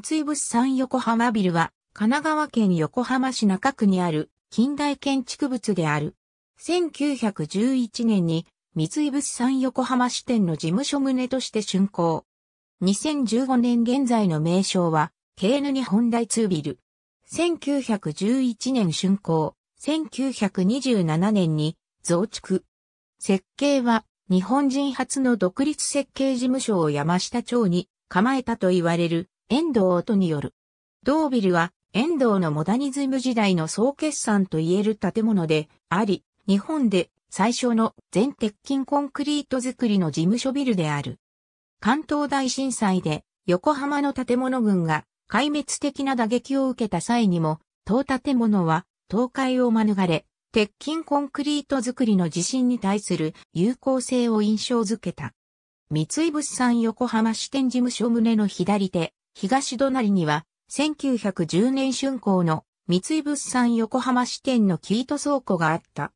三井物産横浜ビルは、神奈川県横浜市中区にある近代建築物である。1911年に三井物産横浜支店の事務所棟として竣工。2015年現在の名称は、KN 日本大通ビル。1911年竣工。1927年に増築。設計は日本人初の独立設計事務所を山下町に構えたと言われる遠藤音による。ドービルは遠藤のモダニズム時代の総決算と言える建物であり、日本で最初の全鉄筋コンクリート造りの事務所ビルである。関東大震災で横浜の建物群が壊滅的な打撃を受けた際にも、当建物は倒壊を免れ、鉄筋コンクリート造りの地震に対する有効性を印象づけた。三井物産横浜支店事務所棟の左手、東隣には、1910年春光の三井物産横浜支店のキート倉庫があった。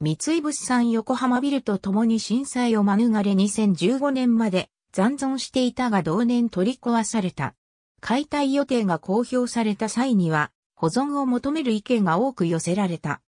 三井物産横浜ビルと共に震災を免れ2015年まで残存していたが同年取り壊された。解体予定が公表された際には、保存を求める意見が多く寄せられた。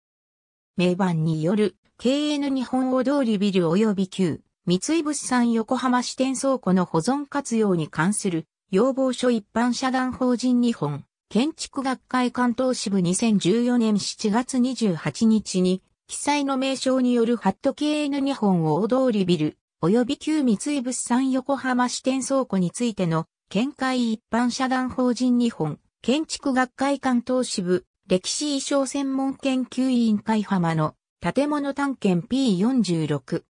名番による KN 日本大通りビル及び旧三井物産横浜支店倉庫の保存活用に関する要望書一般社団法人日本、建築学会関東支部2014年7月28日に、記載の名称によるハット KN 日本大通りビル、及び旧三井物産横浜支店倉庫についての、見解一般社団法人日本、建築学会関東支部、歴史衣装専門研究委員会浜の、建物探検 P46。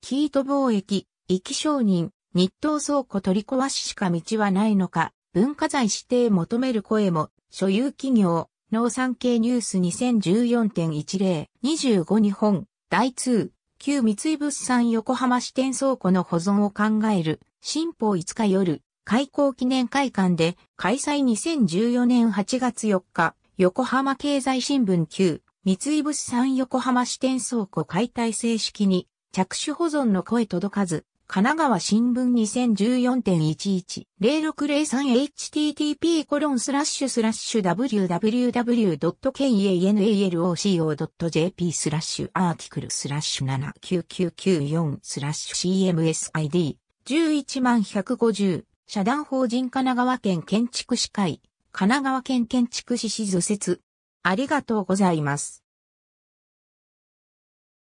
キート貿易、意気承認、日東倉庫取り壊ししか道はないのか、文化財指定求める声も、所有企業、農産系ニュース2014.10、25日本、大通、旧三井物産横浜支店倉庫の保存を考える、新報5日夜、開港記念会館で、開催2014年8月4日、横浜経済新聞旧、三井物産横浜支店倉庫解体正式に、着手保存の声届かず、神奈川新聞 2014.110603http コロンスラッシュスラッシュ www.kanaloco.jp スラッシュアーティクルスラッシュ79994スラッシュ CMSID11150 社団法人神奈川県建築士会神奈川県建築士士図説ありがとうございます。